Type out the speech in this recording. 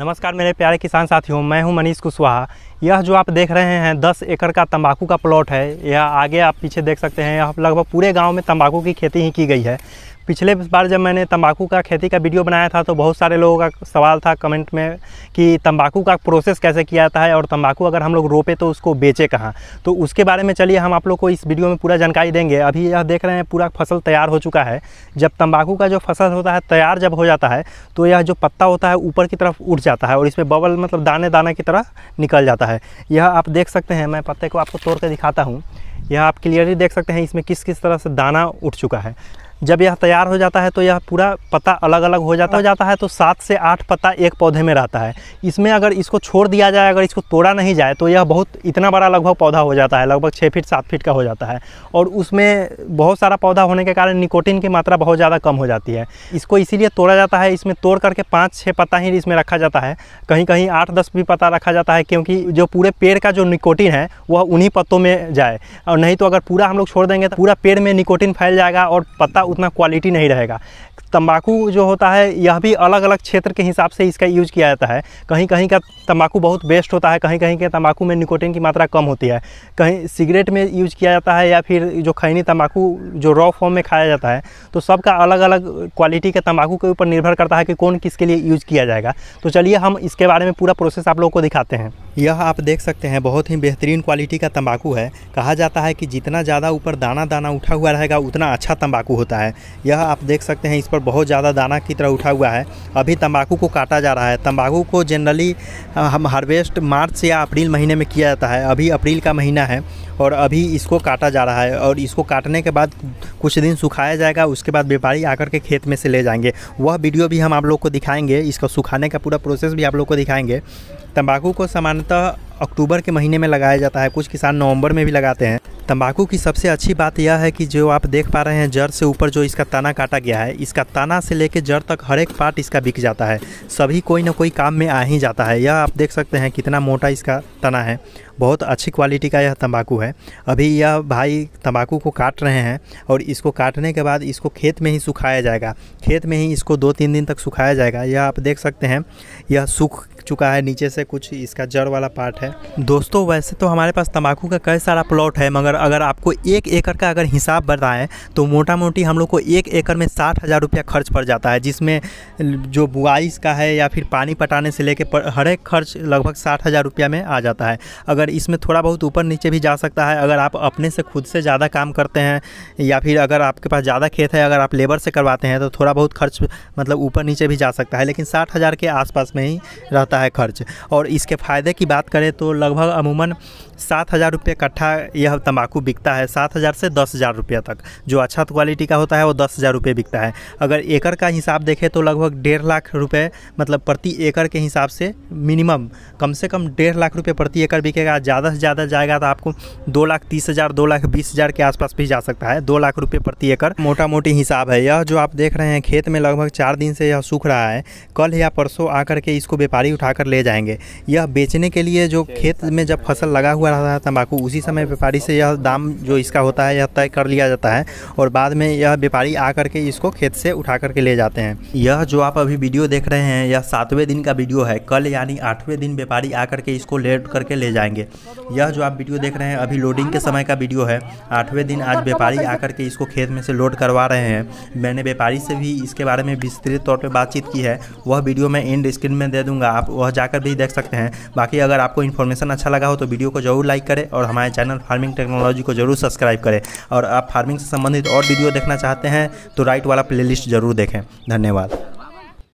नमस्कार मेरे प्यारे किसान साथियों मैं हूं मनीष कुशवाहा यह जो आप देख रहे हैं दस एकड़ का तंबाकू का प्लॉट है यह आगे आप पीछे देख सकते हैं यह लगभग पूरे गांव में तंबाकू की खेती ही की गई है पिछले बार जब मैंने तंबाकू का खेती का वीडियो बनाया था तो बहुत सारे लोगों का सवाल था कमेंट में कि तंबाकू का प्रोसेस कैसे किया जाता है और तंबाकू अगर हम लोग रोपे तो उसको बेचे कहाँ तो उसके बारे में चलिए हम आप लोग को इस वीडियो में पूरा जानकारी देंगे अभी यह देख रहे हैं पूरा फसल तैयार हो चुका है जब तंबाकू का जो फसल होता है तैयार जब हो जाता है तो यह जो पत्ता होता है ऊपर की तरफ उठ जाता है और इसमें बबल मतलब दाने दाने की तरह निकल जाता है यह आप देख सकते हैं मैं पत्ते को आपको तोड़ के दिखाता हूँ यह आप क्लियरली देख सकते हैं इसमें किस किस तरह से दाना उठ चुका है जब यह तैयार हो जाता है तो यह पूरा पत्ता अलग अलग हो जाता हो जाता है तो सात से आठ पत्ता एक पौधे में रहता है इसमें अगर इसको छोड़ दिया जाए अगर इसको तोड़ा नहीं जाए तो यह बहुत इतना बड़ा लगभग पौधा हो जाता है लगभग छः फीट सात फीट का हो जाता है और उसमें बहुत सारा पौधा होने के कारण निकोटिन की मात्रा बहुत ज़्यादा कम हो जाती है इसको इसीलिए तोड़ा जाता है इसमें तोड़ करके पाँच छः पत्ता ही इसमें रखा जाता है कहीं कहीं आठ दस भी पत्ता रखा जाता है क्योंकि जो पूरे पेड़ का जो निकोटिन है वह उन्हीं पत्तों में जाए और नहीं तो अगर पूरा हम लोग छोड़ देंगे तो पूरा पेड़ में निकोटिन फैल जाएगा और पत्ता उतना क्वालिटी नहीं रहेगा तंबाकू जो होता है यह भी अलग अलग क्षेत्र के हिसाब से इसका यूज किया जाता है कहीं कहीं का तम्बाकू बहुत बेस्ट होता है कहीं कहीं के तम्बाकू में निकोटिन की मात्रा कम होती है कहीं सिगरेट में यूज किया जाता है या फिर जो खैनी तम्बाकू जो रॉ फॉर्म में खाया जाता है तो सबका अलग अलग क्वालिटी के तम्बाकू के ऊपर निर्भर करता है कि कौन किसके लिए यूज किया जाएगा तो चलिए हम इसके बारे में पूरा प्रोसेस आप लोगों को दिखाते हैं यह आप देख सकते हैं बहुत ही बेहतरीन क्वालिटी का तम्बाकू है कहा जाता है कि जितना ज़्यादा ऊपर दाना दाना उठा हुआ रहेगा उतना अच्छा तंबाकू होता है यह आप देख सकते हैं इस पर बहुत ज़्यादा दाना की तरह उठा हुआ है अभी तंबाकू को काटा जा रहा है तम्बाकू को जनरली हम हार्वेस्ट मार्च या अप्रैल महीने में किया जाता है अभी अप्रैल का महीना है और अभी इसको काटा जा रहा है और इसको काटने के बाद कुछ दिन सुखाया जाएगा उसके बाद व्यापारी आकर के खेत में से ले जाएंगे वह वीडियो भी हम आप लोग को दिखाएंगे इसका सुखाने का पूरा प्रोसेस भी आप लोग को दिखाएंगे तंबाकू को सामान्यतः अक्टूबर के महीने में लगाया जाता है कुछ किसान नवंबर में भी लगाते हैं तंबाकू की सबसे अच्छी बात यह है कि जो आप देख पा रहे हैं जड़ से ऊपर जो इसका ताना काटा गया है इसका ताना से लेकर जड़ तक हर एक पार्ट इसका बिक जाता है सभी कोई ना कोई काम में आ ही जाता है यह आप देख सकते हैं कितना मोटा इसका तना है बहुत अच्छी क्वालिटी का यह तंबाकू है अभी यह भाई तंबाकू को काट रहे हैं और इसको काटने के बाद इसको खेत में ही सुखाया जाएगा खेत में ही इसको दो तीन दिन तक सुखाया जाएगा यह आप देख सकते हैं यह सूख चुका है नीचे से कुछ इसका जड़ वाला पार्ट है दोस्तों वैसे तो हमारे पास तंबाकू का कई सारा प्लॉट है मगर अगर आपको एक एकड़ का अगर हिसाब बताएं तो मोटा मोटी हम लोग को एक एकड़ में साठ हज़ार रुपया खर्च पड़ जाता है जिसमें जो बुआई का है या फिर पानी पटाने से लेकर हर एक खर्च लगभग साठ हज़ार रुपया में आ जाता है अगर और इसमें थोड़ा बहुत ऊपर नीचे भी जा सकता है अगर आप अपने से खुद से ज़्यादा काम करते हैं या फिर अगर आपके पास ज़्यादा खेत है अगर आप लेबर से करवाते हैं तो थोड़ा बहुत खर्च मतलब ऊपर नीचे भी जा सकता है लेकिन साठ हज़ार के आसपास में ही रहता है खर्च और इसके फ़ायदे की बात करें तो लगभग अमूमन सात हज़ार रुपये कट्ठा यह तंबाकू बिकता है सात हज़ार से दस हज़ार रुपये तक जो अच्छा क्वालिटी का होता है वो दस हज़ार रुपये बिकता है अगर एकड़ का हिसाब देखें तो लगभग डेढ़ लाख रुपये मतलब प्रति एकड़ के हिसाब से मिनिमम कम से कम डेढ़ लाख रुपये प्रति एकड़ बिकेगा ज़्यादा से ज़्यादा जाएगा तो आपको दो लाख तीस हज़ार दो लाख बीस हज़ार के आसपास भी जा सकता है दो लाख रुपये प्रति एकड़ मोटा मोटी हिसाब है यह जो आप देख रहे हैं खेत में लगभग चार दिन से यह सूख रहा है कल या परसों आकर के इसको व्यापारी उठाकर ले जाएंगे यह बेचने के लिए जो खेत में जब फसल लगा हुआ रहता है तम्बाकू उसी समय व्यापारी से यह दाम जो इसका होता है यह तय कर लिया जाता है और बाद में यह व्यापारी आ के इसको खेत से उठा करके ले जाते हैं यह जो आप अभी वीडियो देख रहे हैं यह सातवें दिन का वीडियो है कल यानी आठवें दिन व्यापारी आकर के इसको लेट करके ले जाएंगे यह जो आप वीडियो देख रहे हैं अभी लोडिंग के समय का वीडियो है आठवें दिन आज व्यापारी आकर के इसको खेत में से लोड करवा रहे हैं मैंने व्यापारी से भी इसके बारे में विस्तृत तौर पर बातचीत की है वह वीडियो मैं एंड स्क्रीन में दे दूंगा आप वह जाकर भी देख सकते हैं बाकी अगर आपको इन्फॉर्मेशन अच्छा लगा हो तो वीडियो को जरूर लाइक करें और हमारे चैनल फार्मिंग टेक्नोलॉजी को जरूर सब्सक्राइब करें और आप फार्मिंग से संबंधित और वीडियो देखना चाहते हैं तो राइट वाला प्लेलिस्ट जरूर देखें धन्यवाद